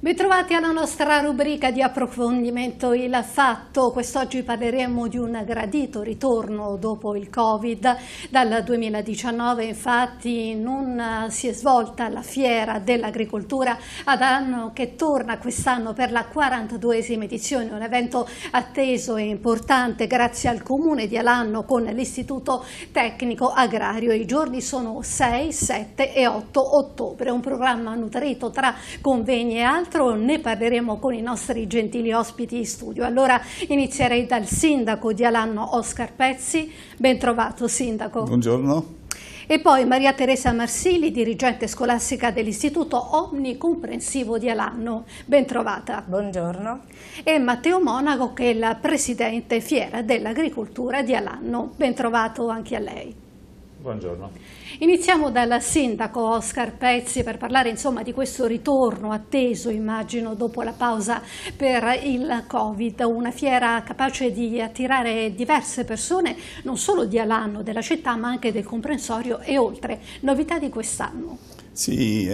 Bentrovati alla nostra rubrica di approfondimento Il Fatto. Quest'oggi parleremo di un gradito ritorno dopo il Covid. Dal 2019 infatti non si è svolta la fiera dell'agricoltura ad anno che torna quest'anno per la 42esima edizione, un evento atteso e importante grazie al Comune di Alanno con l'Istituto Tecnico Agrario. I giorni sono 6, 7 e 8 ottobre, un programma nutrito tra convegni e altri altro ne parleremo con i nostri gentili ospiti in studio. Allora inizierei dal sindaco di Alanno, Oscar Pezzi. Bentrovato sindaco. Buongiorno. E poi Maria Teresa Marsili, dirigente scolastica dell'Istituto Omnicomprensivo di Alanno. Bentrovata. Buongiorno. E Matteo Monaco, che è la presidente fiera dell'agricoltura di Alanno. Bentrovato anche a lei. Buongiorno. Iniziamo dal sindaco Oscar Pezzi per parlare insomma, di questo ritorno atteso, immagino, dopo la pausa per il Covid, una fiera capace di attirare diverse persone, non solo di Alanno, della città, ma anche del comprensorio e oltre. Novità di quest'anno? Sì,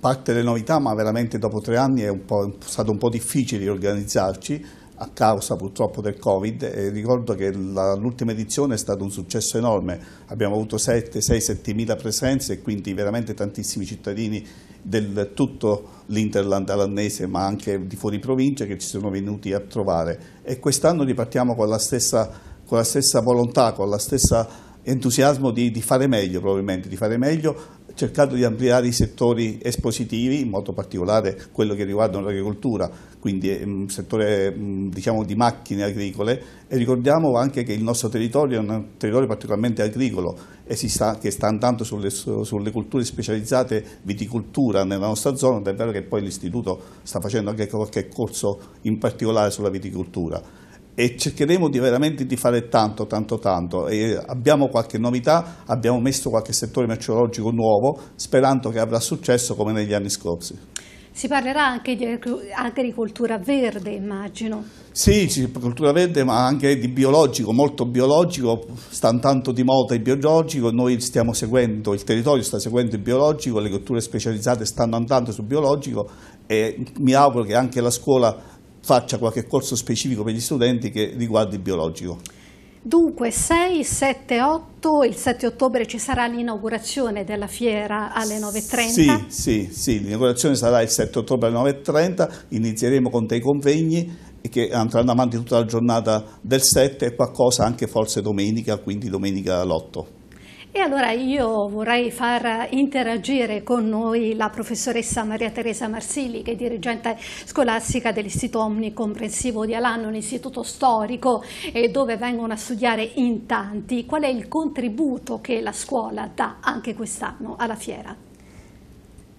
parte delle novità, ma veramente dopo tre anni è, un è stato un po' difficile organizzarci a causa purtroppo del Covid. E ricordo che l'ultima edizione è stato un successo enorme, abbiamo avuto 7, 6, 7 mila presenze e quindi veramente tantissimi cittadini del tutto l'Interland alannese ma anche di fuori provincia che ci sono venuti a trovare e quest'anno ripartiamo con la stessa, con la stessa volontà, con la stessa entusiasmo di, di, fare meglio probabilmente, di fare meglio cercando di ampliare i settori espositivi, in modo particolare quello che riguarda l'agricoltura, quindi è un settore mm, diciamo, di macchine agricole e ricordiamo anche che il nostro territorio è un territorio particolarmente agricolo e sta, che sta andando sulle, sulle, culture specializzate viticoltura nella nostra zona, è vero che poi l'istituto sta facendo anche qualche corso in particolare sulla viticoltura e cercheremo di veramente di fare tanto, tanto, tanto. E abbiamo qualche novità, abbiamo messo qualche settore merceologico nuovo, sperando che avrà successo come negli anni scorsi. Si parlerà anche di agricoltura verde, immagino. Sì, agricoltura verde, ma anche di biologico, molto biologico, sta tanto di moda il biologico, noi stiamo seguendo, il territorio sta seguendo il biologico, le culture specializzate stanno andando sul biologico e mi auguro che anche la scuola faccia qualche corso specifico per gli studenti che riguardi il biologico. Dunque 6, 7, 8, il 7 ottobre ci sarà l'inaugurazione della fiera alle 9.30? Sì, sì, sì l'inaugurazione sarà il 7 ottobre alle 9.30, inizieremo con dei convegni che andranno avanti tutta la giornata del 7 e qualcosa anche forse domenica, quindi domenica l'8. E allora io vorrei far interagire con noi la professoressa Maria Teresa Marsili, che è dirigente scolastica dell'Istituto Omnicomprensivo di Alanno, un istituto storico eh, dove vengono a studiare in tanti. Qual è il contributo che la scuola dà anche quest'anno alla fiera?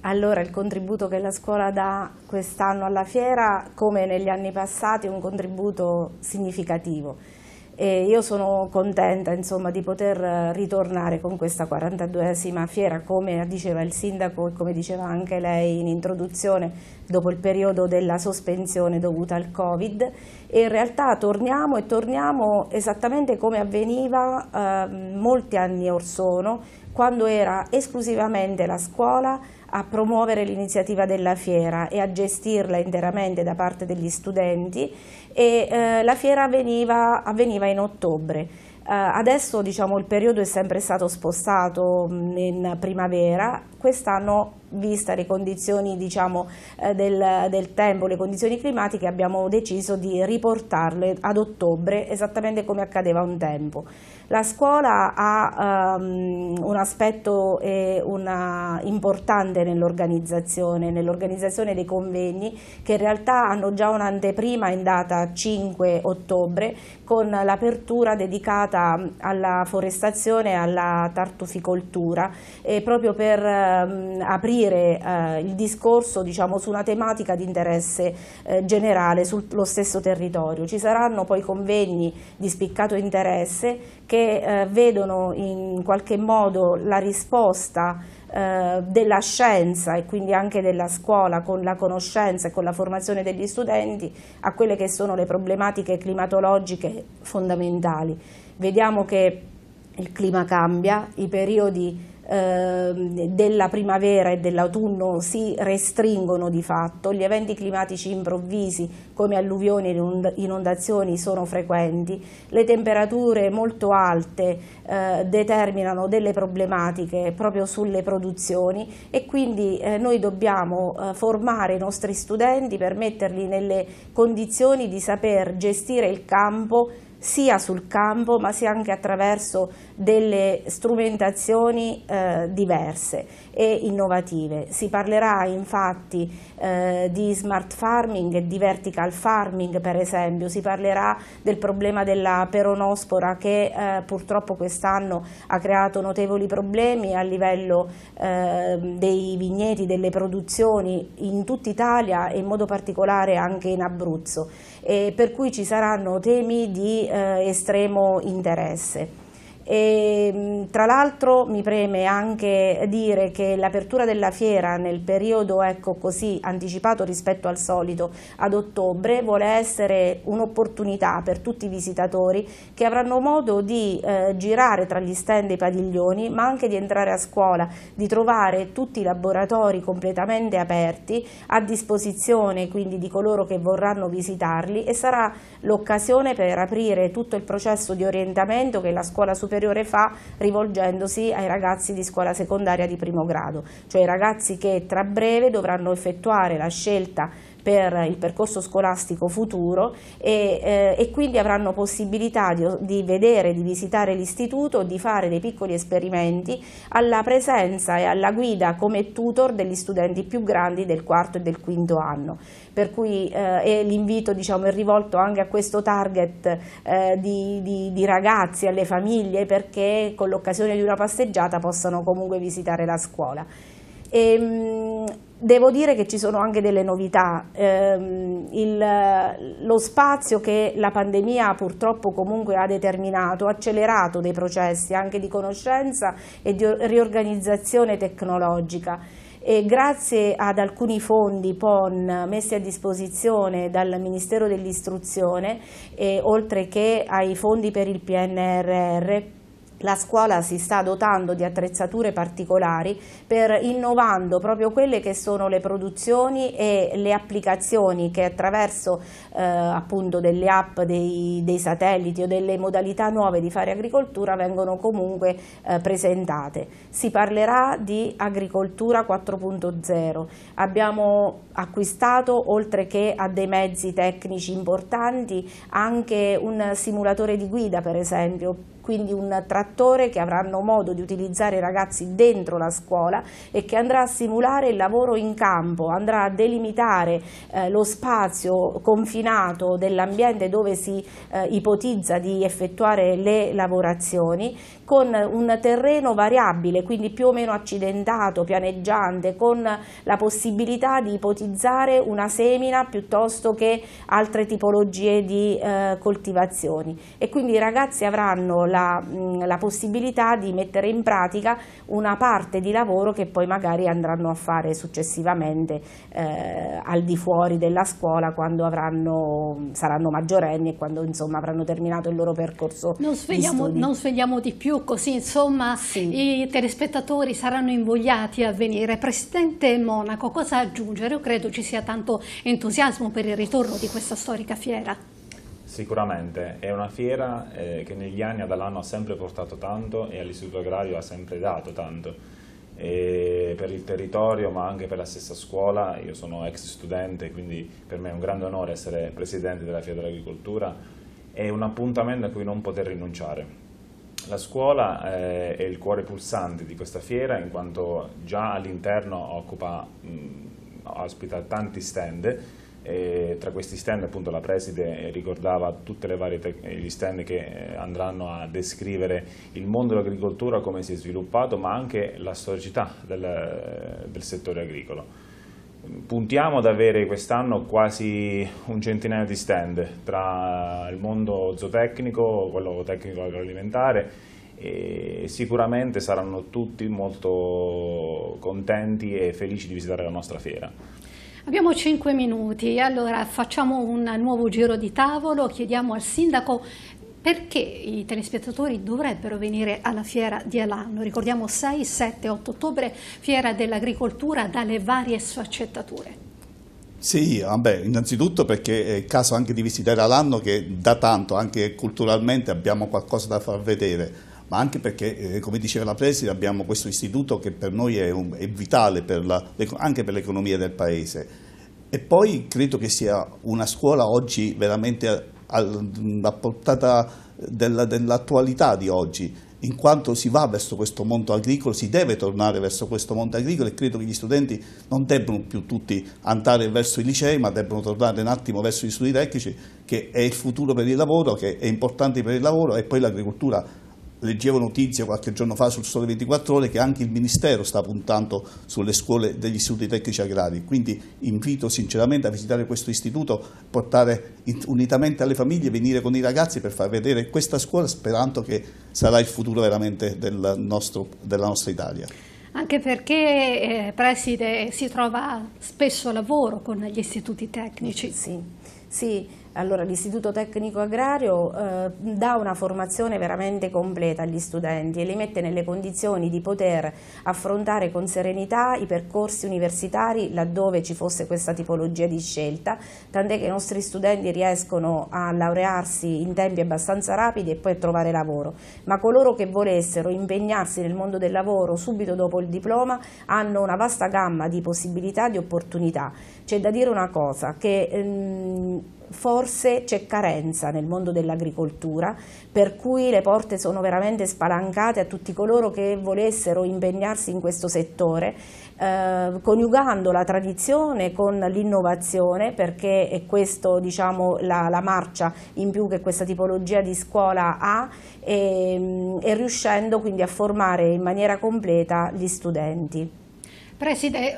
Allora il contributo che la scuola dà quest'anno alla fiera, come negli anni passati, è un contributo significativo e io sono contenta insomma, di poter eh, ritornare con questa 42esima fiera, come diceva il sindaco e come diceva anche lei in introduzione, dopo il periodo della sospensione dovuta al Covid e in realtà torniamo e torniamo esattamente come avveniva eh, molti anni or sono, quando era esclusivamente la scuola a promuovere l'iniziativa della fiera e a gestirla interamente da parte degli studenti e eh, la fiera avveniva, avveniva in ottobre. Eh, adesso diciamo, il periodo è sempre stato spostato mh, mm, in primavera, quest'anno vista le condizioni diciamo, eh, del, del, tempo, le condizioni climatiche, abbiamo deciso di riportarle ad ottobre, esattamente come accadeva un tempo. La scuola ha um, un aspetto eh, una, importante nell'organizzazione, nell'organizzazione dei convegni che in realtà hanno già un'anteprima in data 5 ottobre con l'apertura dedicata alla forestazione e alla tartuficoltura eh, proprio per um, aprire approfondire eh, il discorso diciamo, su una tematica di interesse eh, generale sullo stesso territorio. Ci saranno poi convegni di spiccato interesse che eh, vedono in qualche modo la risposta eh, della scienza e quindi anche della scuola con la conoscenza e con la formazione degli studenti a quelle che sono le problematiche climatologiche fondamentali. Vediamo che il clima cambia, i periodi Ehm, della primavera e dell'autunno si restringono di fatto, gli eventi climatici improvvisi come alluvioni e inondazioni sono frequenti, le temperature molto alte eh, determinano delle problematiche proprio sulle produzioni e quindi eh, noi dobbiamo eh, formare i nostri studenti per metterli nelle condizioni di saper gestire il campo sia sul campo ma sia anche attraverso delle strumentazioni eh, diverse e innovative. Si parlerà infatti eh, di smart farming e di vertical farming per esempio, si parlerà del problema della peronospora che eh, purtroppo quest'anno ha creato notevoli problemi a livello eh, dei vigneti, delle produzioni in tutta Italia e in modo particolare anche in Abruzzo per cui ci saranno temi di eh, estremo interesse. E, tra l'altro mi preme anche dire che l'apertura della fiera nel periodo ecco, così anticipato rispetto al solito ad ottobre vuole essere un'opportunità per tutti i visitatori che avranno modo di eh, girare tra gli stand e i padiglioni ma anche di entrare a scuola, di trovare tutti i laboratori completamente aperti a disposizione quindi di coloro che vorranno visitarli e sarà l'occasione per aprire tutto il processo di orientamento che la scuola superiore superiore fa rivolgendosi ai ragazzi di scuola secondaria di primo grado, cioè i ragazzi che tra breve dovranno effettuare la scelta per il percorso scolastico futuro e, eh, e quindi avranno possibilità di, di vedere, di visitare l'istituto, di fare dei piccoli esperimenti alla presenza e alla guida come tutor degli studenti più grandi del quarto e del quinto anno. Per cui eh, l'invito diciamo, è rivolto anche a questo target eh, di, di, di ragazzi, alle famiglie, perché con l'occasione di una passeggiata possano comunque visitare la scuola. E, ehm, Devo dire che ci sono anche delle novità, eh, il, lo spazio che la pandemia purtroppo comunque ha determinato, ha accelerato dei processi anche di conoscenza e di riorganizzazione tecnologica e grazie ad alcuni fondi PON messi a disposizione dal Ministero dell'Istruzione oltre che ai fondi per il PNRR la scuola si sta dotando di attrezzature particolari per innovando proprio quelle che sono le produzioni e le applicazioni che attraverso eh, appunto delle app, dei, dei, satelliti o delle modalità nuove di fare agricoltura vengono comunque eh, presentate. Si parlerà di agricoltura 4.0, abbiamo acquistato oltre che a dei mezzi tecnici importanti anche un simulatore di guida per esempio quindi un trattore che avranno modo di utilizzare i ragazzi dentro la scuola e che andrà a simulare il lavoro in campo, andrà a delimitare eh, lo spazio confinato dell'ambiente dove si eh, ipotizza di effettuare le lavorazioni con un terreno variabile, quindi più o meno accidentato, pianeggiante, con la possibilità di ipotizzare una semina piuttosto che altre tipologie di eh, coltivazioni e quindi i ragazzi avranno la la, la possibilità di mettere in pratica una parte di lavoro che poi magari andranno a fare successivamente eh, al di fuori della scuola quando avranno, saranno maggiorenni e quando insomma avranno terminato il loro percorso non svegliamo, non svegliamo di più così insomma sì. i telespettatori saranno invogliati a venire Presidente Monaco cosa aggiungere? Io credo ci sia tanto entusiasmo per il ritorno di questa storica fiera Sicuramente, è una fiera eh, che negli anni dall'anno ha sempre portato tanto e all'Istituto Agrario ha sempre dato tanto per il territorio ma anche per la stessa scuola, io sono ex studente quindi per me è un grande onore essere presidente della Fiera dell'Agricoltura, è un appuntamento a cui non poter rinunciare. La scuola eh, è il cuore pulsante di questa fiera in quanto già all'interno occupa, mh, ospita tanti stand e tra questi stand appunto la preside eh, ricordava tutti eh, gli stand che eh, andranno a descrivere il mondo dell'agricoltura, come si è sviluppato, ma anche la storicità del, del settore agricolo. Puntiamo ad avere quest'anno quasi un centinaio di stand tra il mondo zootecnico, quello tecnico agroalimentare e sicuramente saranno tutti molto contenti e felici di visitare la nostra fiera. Abbiamo 5 minuti, allora facciamo un nuovo giro di tavolo, chiediamo al sindaco perché i telespettatori dovrebbero venire alla fiera di Alanno. Ricordiamo 6, 7, 8 ottobre, fiera dell'agricoltura dalle varie sfaccettature. Sì, vabbè, innanzitutto perché è caso anche di visitare Alanno che da tanto anche culturalmente abbiamo qualcosa da far vedere ma anche perché, eh, come diceva la Preside, abbiamo questo istituto che per noi è, un, è vitale per la, anche per l'economia del Paese. E poi credo che sia una scuola oggi veramente alla portata dell'attualità dell di oggi, in quanto si va verso questo mondo agricolo, si deve tornare verso questo mondo agricolo e credo che gli studenti non debbano più tutti andare verso i licei, ma debbano tornare un attimo verso gli studi tecnici, che è il futuro per il lavoro, che è importante per il lavoro e poi l'agricoltura leggevo notizie qualche giorno fa sul Sole 24 Ore che anche il Ministero sta puntando sulle scuole degli istituti tecnici agrari, quindi invito sinceramente a visitare questo istituto, portare unitamente alle famiglie, venire con i ragazzi per far vedere questa scuola sperando che sarà il futuro veramente del nostro, della nostra Italia. Anche perché, eh, Preside, si trova spesso a lavoro con gli istituti tecnici. Sì, sì. Allora, l'Istituto Tecnico Agrario eh, dà una formazione veramente completa agli studenti e li mette nelle condizioni di poter affrontare con serenità i percorsi universitari laddove ci fosse questa tipologia di scelta, tant'è che i nostri studenti riescono a laurearsi in tempi abbastanza rapidi e poi a trovare lavoro, ma coloro che volessero impegnarsi nel mondo del lavoro subito dopo il diploma hanno una vasta gamma di possibilità, di opportunità. C'è da dire una cosa, che ehm, forse c'è carenza nel mondo dell'agricoltura, per cui le porte sono veramente spalancate a tutti coloro che volessero impegnarsi in questo settore, eh, coniugando la tradizione con l'innovazione, perché è questa diciamo, la, la, marcia in più che questa tipologia di scuola ha, e, mm, e riuscendo quindi a formare in maniera completa gli studenti. Preside, eh,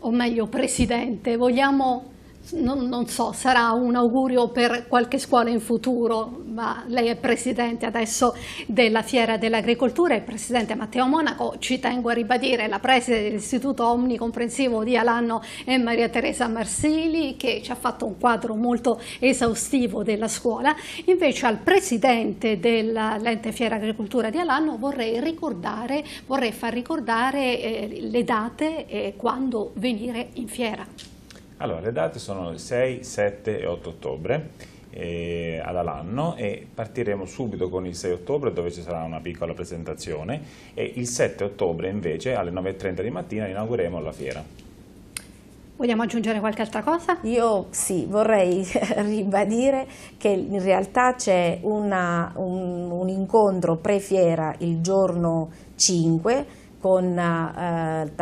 o meglio Presidente, vogliamo non, non, so, sarà un augurio per qualche scuola in futuro, ma lei è presidente adesso della Fiera dell'Agricoltura e presidente Matteo Monaco, ci tengo a ribadire, la preside dell'Istituto Omnicomprensivo di Alanno è Maria Teresa Marsili che ci ha fatto un quadro molto esaustivo della scuola, invece al presidente dell'ente Fiera Agricoltura di Alanno vorrei, ricordare, vorrei far ricordare eh, le date e quando venire in fiera. Allora, le date sono il 6, 7 e 8 ottobre eh, ad Alanno e partiremo subito con il 6 ottobre dove ci sarà una piccola presentazione e il 7 ottobre invece alle 9.30 di mattina inaugureremo la fiera. Vogliamo aggiungere qualche altra cosa? Io sì, vorrei ribadire che in realtà c'è un, un, incontro pre-fiera il giorno 5 con eh,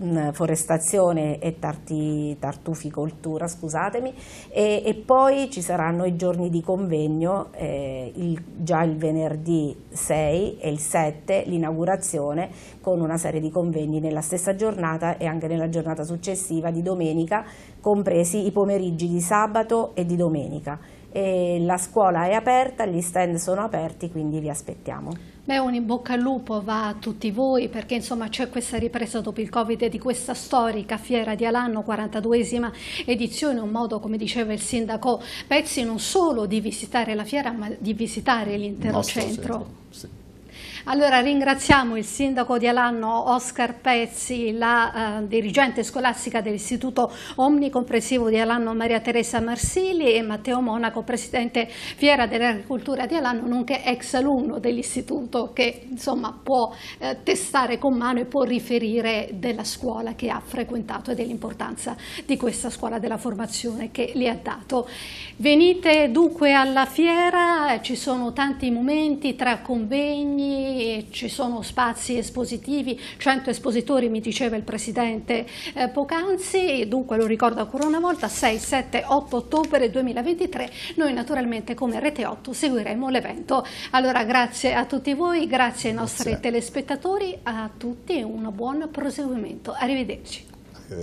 Mm, forestazione e tarti, tartuficoltura, scusatemi, e, e, poi ci saranno i giorni di convegno, eh, il, già il venerdì 6 e il 7 l'inaugurazione con una serie di convegni nella stessa giornata e anche nella giornata successiva di domenica, compresi i pomeriggi di sabato e di domenica. E la scuola è aperta, gli stand sono aperti, quindi vi aspettiamo. Beh, un in bocca al lupo va a tutti voi perché insomma c'è questa ripresa dopo il Covid di questa storica fiera di Alanno, 42esima edizione, un modo come diceva il sindaco Pezzi non solo di visitare la fiera ma di visitare l'intero centro. centro sì. Allora ringraziamo il sindaco di Alanno Oscar Pezzi, la eh, dirigente scolastica dell'Istituto Omnicomprensivo di Alanno Maria Teresa Marsili e Matteo Monaco, presidente Fiera dell'Agricoltura di Alanno, nonché ex alunno dell'istituto che insomma può eh, testare con mano e può riferire della scuola che ha frequentato e dell'importanza di questa scuola della formazione che le ha dato. Venite dunque alla fiera, ci sono tanti momenti tra convegni, convegni, ci sono spazi espositivi, 100 espositori mi diceva il Presidente eh, poc'anzi, dunque lo ricordo ancora una volta, 6, 7, 8 ottobre 2023, noi naturalmente come Rete 8 seguiremo l'evento. Allora grazie a tutti voi, grazie ai nostri grazie. telespettatori, a tutti e un buon proseguimento. Arrivederci.